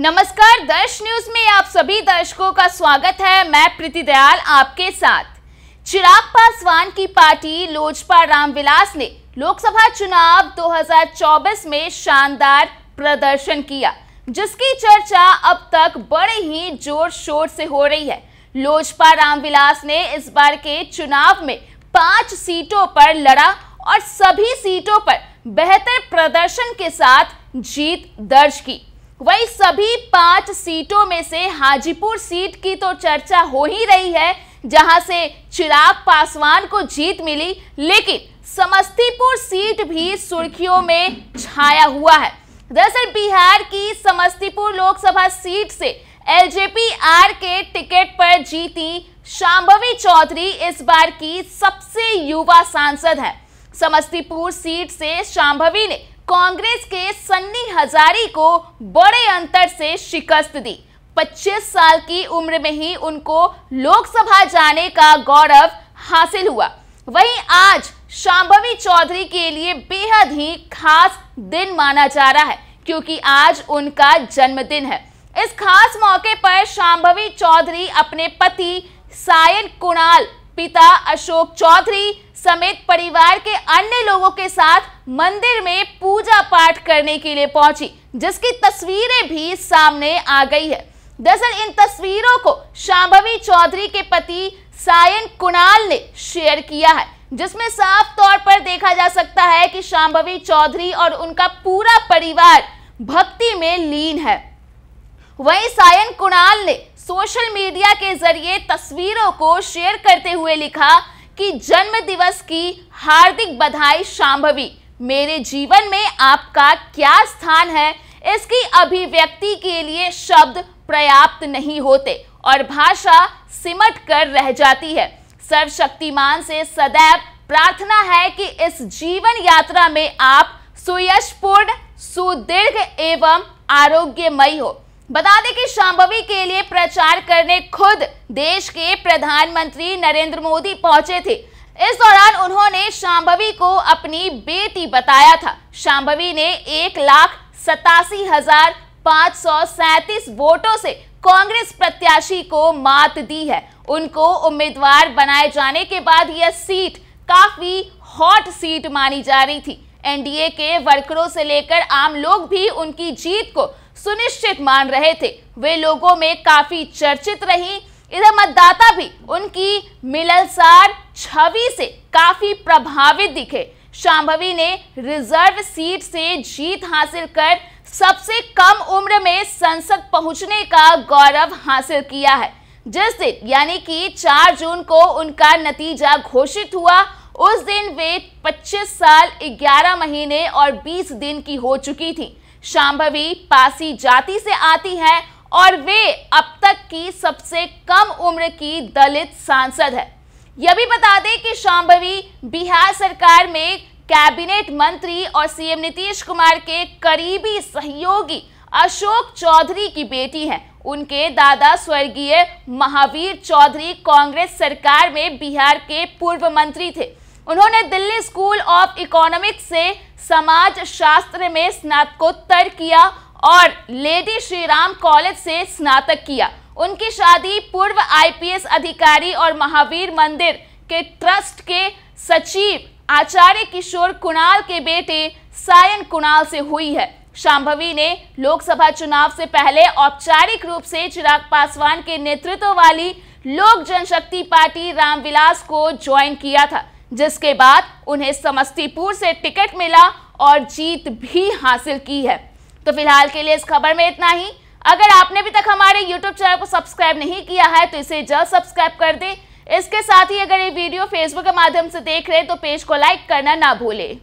नमस्कार दर्श न्यूज में आप सभी दर्शकों का स्वागत है मैं प्रीति दयाल आपके साथ चिराग पासवान की पार्टी लोजपा रामविलास ने लोकसभा चुनाव 2024 में शानदार प्रदर्शन किया जिसकी चर्चा अब तक बड़े ही जोर शोर से हो रही है लोजपा रामविलास ने इस बार के चुनाव में पांच सीटों पर लड़ा और सभी सीटों पर बेहतर प्रदर्शन के साथ जीत दर्ज की वही सभी पांच सीटों में से हाजीपुर सीट की तो चर्चा हो ही रही है जहां से चिराग पासवान को जीत मिली लेकिन समस्तीपुर सीट भी सुर्खियों में छाया हुआ है दरअसल बिहार की समस्तीपुर लोकसभा सीट से एलजेपी आर के टिकट पर जीती शाम्भवी चौधरी इस बार की सबसे युवा सांसद है समस्तीपुर सीट से शाम्भवी ने कांग्रेस के सन्नी हजारी को बड़े अंतर से शिकस्त दी 25 साल की उम्र में ही उनको लोकसभा जाने का गौरव हासिल हुआ वहीं आज शांभवी चौधरी के लिए बेहद ही खास दिन माना जा रहा है क्योंकि आज उनका जन्मदिन है इस खास मौके पर शांभवी चौधरी अपने पति सायन कुणाल पिता अशोक चौधरी समेत परिवार के अन्य लोगों के साथ मंदिर में पूजा पाठ करने के लिए पहुंची जिसकी तस्वीरें भी सामने आ गई है दरअसल इन तस्वीरों को शाम्भवी चौधरी के पति सायन कुणाल ने शेयर किया है जिसमें साफ तौर पर देखा जा सकता है कि शाम्भवी चौधरी और उनका पूरा परिवार भक्ति में लीन है वहीं सायन कुणाल ने सोशल मीडिया के जरिए तस्वीरों को शेयर करते हुए लिखा कि जन्म दिवस की हार्दिक बधाई शाम्भवी मेरे जीवन में आपका क्या स्थान है इसकी अभिव्यक्ति के लिए शब्द पर्याप्त नहीं होते और भाषा सिमट कर रह जाती है सर्वशक्तिमान से सदैव प्रार्थना है कि इस जीवन यात्रा में आप सुयशपूर्ण सुदीर्घ एवं आरोग्यमय हो बता दें कि शांभवी के लिए प्रचार करने खुद देश के प्रधानमंत्री नरेंद्र मोदी पहुंचे थे इस दौरान उन्होंने शांभवी को अपनी बेटी बताया था शांभवी ने एक लाख सतासी हजार पांच सौ सैतीस वोटों से कांग्रेस प्रत्याशी को मात दी है उनको उम्मीदवार बनाए जाने के बाद यह सीट काफी हॉट सीट मानी जा रही थी एनडीए के वर्करों से लेकर आम लोग भी उनकी जीत को सुनिश्चित मान रहे थे वे लोगों में काफी चर्चित रही इधर मतदाता भी उनकी मिलनसार छवि से काफी प्रभावित दिखे शांभवी ने रिजर्व सीट से जीत हासिल कर सबसे कम उम्र में संसद पहुंचने का गौरव हासिल किया है जिस दिन यानी कि 4 जून को उनका नतीजा घोषित हुआ उस दिन वे 25 साल 11 महीने और 20 दिन की हो चुकी थी शांभवी पासी जाति से आती है और वे अब तक की सबसे कम उम्र की दलित सांसद है यह भी बता दें कि शाम्भवी बिहार सरकार में कैबिनेट मंत्री और सीएम नीतीश कुमार के करीबी सहयोगी अशोक चौधरी की बेटी हैं उनके दादा स्वर्गीय महावीर चौधरी कांग्रेस सरकार में बिहार के पूर्व मंत्री थे उन्होंने दिल्ली स्कूल ऑफ इकोनॉमिक्स से समाज शास्त्र में स्नातकोत्तर किया और लेडी श्री राम कॉलेज से स्नातक किया उनकी शादी पूर्व आईपीएस अधिकारी और महावीर मंदिर के ट्रस्ट के सचिव आचार्य किशोर कुणाल के बेटे सायन कुणाल से हुई है शाम्भवी ने लोकसभा चुनाव से पहले औपचारिक रूप से चिराग पासवान के नेतृत्व वाली लोक जनशक्ति पार्टी रामविलास को ज्वाइन किया था जिसके बाद उन्हें समस्तीपुर से टिकट मिला और जीत भी हासिल की है तो फिलहाल के लिए इस खबर में इतना ही अगर आपने अभी तक हमारे यूट्यूब चैनल को सब्सक्राइब नहीं किया है तो इसे जल्द सब्सक्राइब कर दें इसके साथ ही अगर ये वीडियो फेसबुक के माध्यम से देख रहे हैं तो पेज को लाइक करना ना भूलें